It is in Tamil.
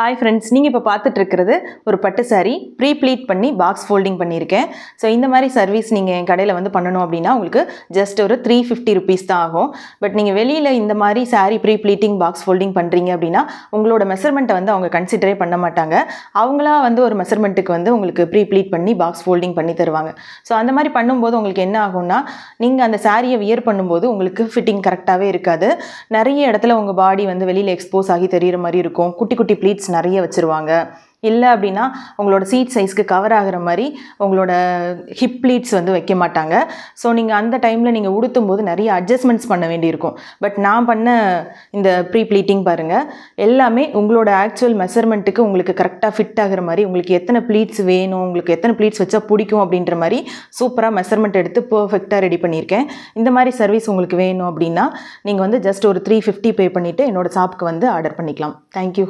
ஹாய் ஃப்ரெண்ட்ஸ் நீங்கள் இப்போ பார்த்துட்ருக்கிறது ஒரு பட்டு சாரி ப்ரீ ப்ளீட் பண்ணி பாக்ஸ் ஃபோல்டிங் பண்ணியிருக்கேன் ஸோ இந்த மாதிரி சர்வீஸ் நீங்கள் என் கடையில் வந்து பண்ணணும் அப்படின்னா உங்களுக்கு ஜஸ்ட் ஒரு த்ரீ ஃபிஃப்டி ருபீஸ் தான் ஆகும் பட் நீங்கள் வெளியில் இந்த மாதிரி sari pre pleating box folding பண்ணுறீங்க அப்படின்னா உங்களோட மெஷர்மெண்ட்டை வந்து அவங்க கன்சிடரே பண்ண மாட்டாங்க அவங்களா வந்து ஒரு மெஷர்மெண்ட்டுக்கு வந்து உங்களுக்கு ப்ரீ ப்ளீட் பண்ணி பாக்ஸ் ஃபோல்டிங் பண்ணி தருவாங்க ஸோ அந்த மாதிரி பண்ணும்போது உங்களுக்கு என்ன ஆகும்னா நீங்கள் அந்த சாரியை வியர் பண்ணும்போது உங்களுக்கு ஃபிட்டிங் கரெக்டாகவே இருக்காது நிறைய இடத்துல உங்கள் பாடி வந்து வெளியில் எக்ஸ்போஸ் ஆகி தெரிகிற மாதிரி இருக்கும் குட்டி குட்டி ப்ளீட்ஸ் நிறைய வச்சுருவாங்க இல்லை அப்படின்னா உங்களோட சீட் சைஸ்க்கு கவர் ஆகிற மாதிரி உங்களோட ஹிப் ப்ளீட்ஸ் வந்து வைக்க மாட்டாங்க ஸோ நீங்கள் அந்த டைமில் நீங்கள் உடுத்தும் போது நிறைய அட்ஜஸ்ட்மெண்ட்ஸ் பண்ண வேண்டியிருக்கும் பட் நான் பண்ண இந்த ப்ரீ ப்ளீட்டிங் பாருங்கள் எல்லாமே உங்களோட ஆக்சுவல் மெஷர்மெண்ட்டுக்கு உங்களுக்கு கரெக்டாக ஃபிட் ஆகிற மாதிரி உங்களுக்கு எத்தனை ப்ளீட்ஸ் வேணும் உங்களுக்கு எத்தனை ப்ளீட்ஸ் வச்சா பிடிக்கும் அப்படின்ற மாதிரி சூப்பராக மெஷர்மெண்ட் எடுத்து பர்ஃபெக்டாக ரெடி பண்ணியிருக்கேன் இந்த மாதிரி சர்வீஸ் உங்களுக்கு வேணும் அப்படின்னா நீங்கள் வந்து ஜஸ்ட் ஒரு த்ரீ ஃபிஃப்டி பே பண்ணிவிட்டு என்னோடய ஷாப்புக்கு வந்து ஆர்டர் பண்ணிக்கலாம் தேங்க்யூ